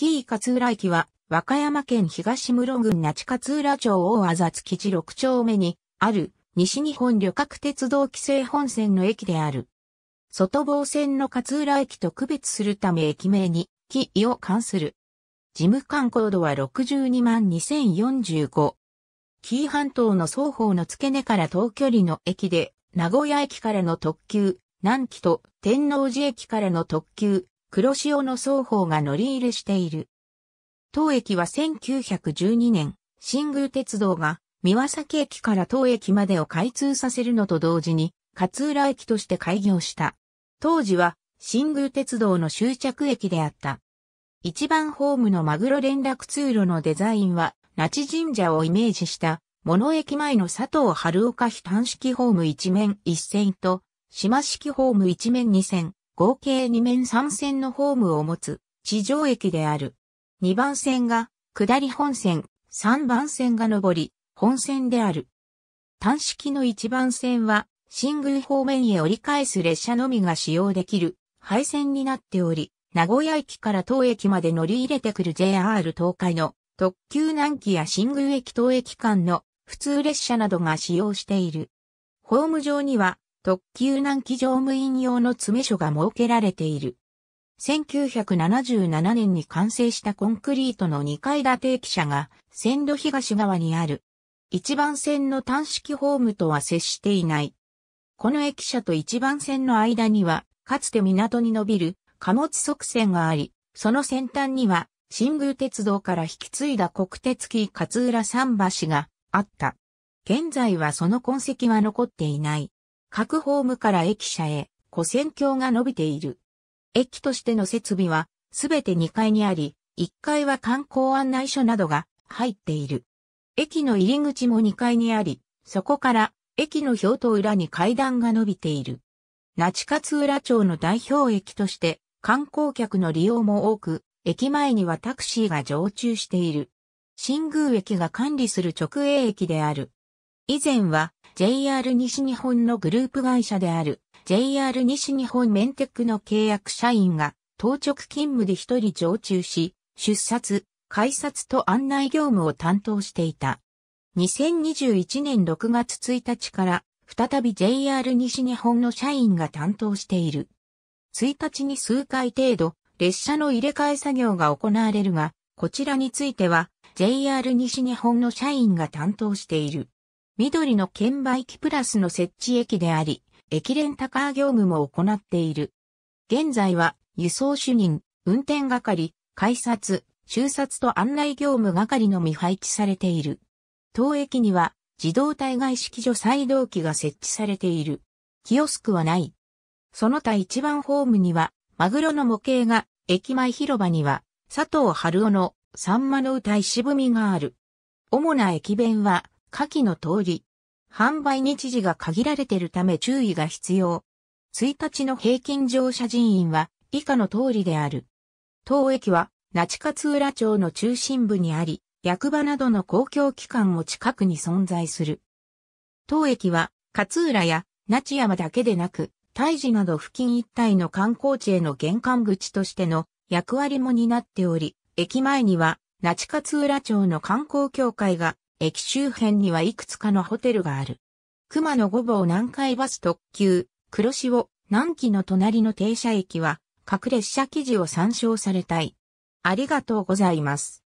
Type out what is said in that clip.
紀伊勝浦駅は、和歌山県東室郡那智勝浦町大あざつ基地6丁目に、ある、西日本旅客鉄道規制本線の駅である。外房線の勝浦駅と区別するため駅名に、紀伊を関する。事務官高度は62万2045。紀伊半島の双方の付け根から遠距離の駅で、名古屋駅からの特急、南紀と天王寺駅からの特急、黒潮の双方が乗り入れしている。当駅は1912年、新宮鉄道が輪崎駅から当駅までを開通させるのと同時に、勝浦駅として開業した。当時は新宮鉄道の終着駅であった。一番ホームのマグロ連絡通路のデザインは、那智神社をイメージした、物駅前の佐藤春岡非短式ホーム一面一線と、島式ホーム一面二線、合計2面3線のホームを持つ地上駅である。2番線が下り本線、3番線が上り本線である。単式の1番線は新宮方面へ折り返す列車のみが使用できる廃線になっており、名古屋駅から当駅まで乗り入れてくる JR 東海の特急南紀や新宮駅東駅間の普通列車などが使用している。ホーム上には特急南機乗務員用の詰め所が設けられている。1977年に完成したコンクリートの2階建て駅舎が線路東側にある。1番線の単式ホームとは接していない。この駅舎と1番線の間には、かつて港に伸びる貨物側線があり、その先端には、新宮鉄道から引き継いだ国鉄機勝浦桟橋があった。現在はその痕跡は残っていない。各ホームから駅舎へ、古線橋が伸びている。駅としての設備は、すべて2階にあり、1階は観光案内所などが入っている。駅の入り口も2階にあり、そこから駅の表と裏に階段が伸びている。那智勝浦町の代表駅として観光客の利用も多く、駅前にはタクシーが常駐している。新宮駅が管理する直営駅である。以前は JR 西日本のグループ会社である JR 西日本メンテックの契約社員が当直勤務で一人常駐し、出札、改札と案内業務を担当していた。2021年6月1日から再び JR 西日本の社員が担当している。1日に数回程度、列車の入れ替え作業が行われるが、こちらについては JR 西日本の社員が担当している。緑の券売機プラスの設置駅であり、駅連高タカー業務も行っている。現在は、輸送主任、運転係、改札、収札と案内業務係のみ配置されている。当駅には、自動体外式所再動機が設置されている。キオスクはない。その他一番ホームには、マグロの模型が、駅前広場には、佐藤春夫の、サンマの歌石踏みがある。主な駅弁は、下記の通り、販売日時が限られているため注意が必要。1日の平均乗車人員は以下の通りである。当駅は、那智勝浦町の中心部にあり、役場などの公共機関も近くに存在する。当駅は、勝浦や那智山だけでなく、大寺など付近一帯の観光地への玄関口としての役割も担っており、駅前には、那智勝浦町の観光協会が駅周辺にはいくつかのホテルがある。熊野五坊南海バス特急、黒潮、南紀の隣の停車駅は、各列車記事を参照されたい。ありがとうございます。